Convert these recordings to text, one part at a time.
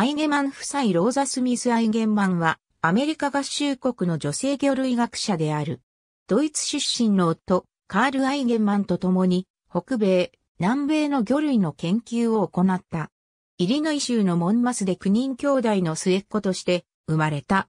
アイゲマン夫妻ローザ・スミス・アイゲンマンは、アメリカ合衆国の女性魚類学者である。ドイツ出身の夫、カール・アイゲンマンと共に、北米、南米の魚類の研究を行った。イリノイ州のモンマスで9人兄弟の末っ子として生まれた。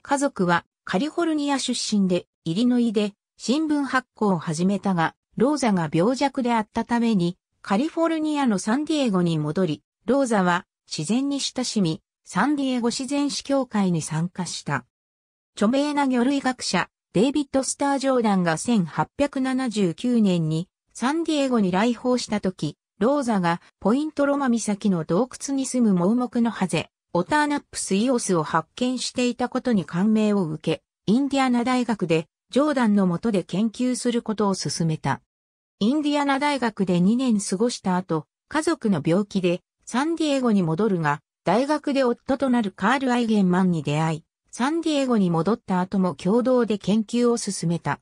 家族はカリフォルニア出身で、イリノイで新聞発行を始めたが、ローザが病弱であったために、カリフォルニアのサンディエゴに戻り、ローザは自然に親しみ、サンディエゴ自然史協会に参加した。著名な魚類学者、デイビッド・スター・ジョーダンが1879年にサンディエゴに来訪した時、ローザがポイントロマ岬の洞窟に住む盲目のハゼ、オターナップスイオスを発見していたことに感銘を受け、インディアナ大学でジョーダンの下で研究することを進めた。インディアナ大学で2年過ごした後、家族の病気でサンディエゴに戻るが、大学で夫となるカール・アイゲンマンに出会い、サンディエゴに戻った後も共同で研究を進めた。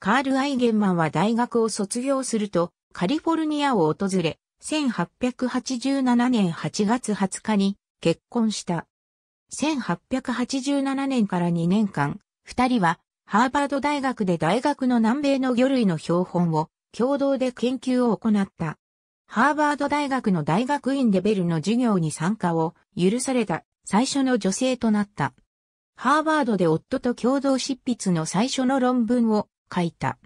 カール・アイゲンマンは大学を卒業すると、カリフォルニアを訪れ、1887年8月20日に結婚した。1887年から2年間、二人はハーバード大学で大学の南米の魚類の標本を共同で研究を行った。ハーバード大学の大学院レベルの授業に参加を許された最初の女性となった。ハーバードで夫と共同執筆の最初の論文を書いた。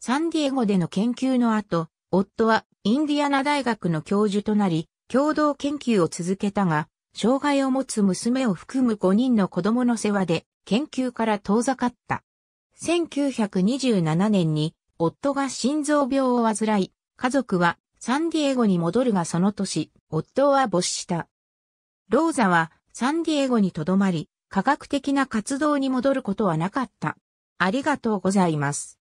サンディエゴでの研究の後、夫はインディアナ大学の教授となり、共同研究を続けたが、障害を持つ娘を含む5人の子供の世話で研究から遠ざかった。1927年に夫が心臓病を患い、家族はサンディエゴに戻るがその年、夫は没した。ローザはサンディエゴに留まり、科学的な活動に戻ることはなかった。ありがとうございます。